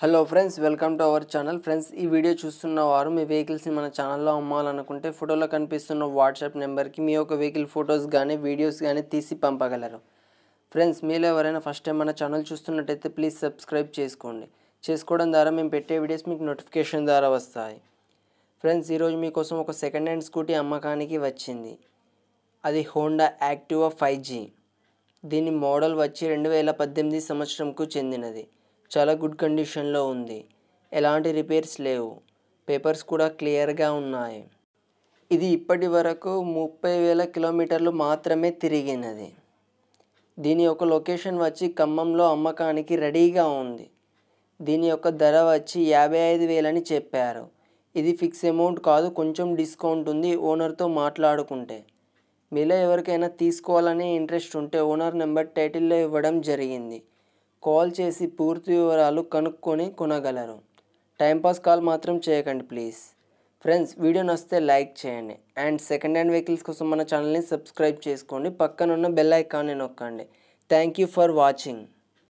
hello friends welcome to our channel friends ఈ video చూస్తున్న వారు మీ వెహికల్స్ని మన ఛానల్లో అమ్మాలనుకుంటే ఫోటోలో కనిపిస్తున్న వాట్సాప్ నెంబర్కి మీ యొక్క వెహికల్ ఫొటోస్ కానీ వీడియోస్ కానీ తీసి పంపగలరు ఫ్రెండ్స్ మీలో ఎవరైనా ఫస్ట్ టైం మన ఛానల్ చూస్తున్నట్టయితే ప్లీజ్ సబ్స్క్రైబ్ చేసుకోండి చేసుకోవడం ద్వారా మేము పెట్టే వీడియోస్ మీకు నోటిఫికేషన్ ద్వారా వస్తాయి ఫ్రెండ్స్ ఈరోజు మీకోసం ఒక సెకండ్ హ్యాండ్ స్కూటీ అమ్మకానికి వచ్చింది అది హోండా యాక్టివా ఫైవ్ జీ దీని మోడల్ వచ్చి రెండు వేల పద్దెనిమిది సంవత్సరంకు చెందినది చాలా గుడ్ కండిషన్లో ఉంది ఎలాంటి రిపేర్స్ లేవు పేపర్స్ కూడా క్లియర్గా ఉన్నాయి ఇది ఇప్పటి వరకు ముప్పై వేల కిలోమీటర్లు మాత్రమే తిరిగినది దీని యొక్క లొకేషన్ వచ్చి ఖమ్మంలో అమ్మకానికి రెడీగా ఉంది దీని యొక్క ధర వచ్చి యాభై ఐదు వేలని చెప్పారు ఇది ఫిక్స్ అమౌంట్ కాదు కొంచెం డిస్కౌంట్ ఉంది ఓనర్తో మాట్లాడుకుంటే మీలో ఎవరికైనా తీసుకోవాలనే ఇంట్రెస్ట్ ఉంటే ఓనర్ నెంబర్ టైటిల్లో ఇవ్వడం జరిగింది కాల్ చేసి పూర్తి వివరాలు కనుక్కొని కొనగలరు టైంపాస్ కాల్ మాత్రం చేయకండి ప్లీజ్ ఫ్రెండ్స్ వీడియో నచ్చితే లైక్ చేయండి అండ్ సెకండ్ హ్యాండ్ వెహికల్స్ కోసం మన ఛానల్ని సబ్స్క్రైబ్ చేసుకోండి పక్కనున్న బెల్ ఐకాన్ని నొక్కండి థ్యాంక్ యూ ఫర్ వాచింగ్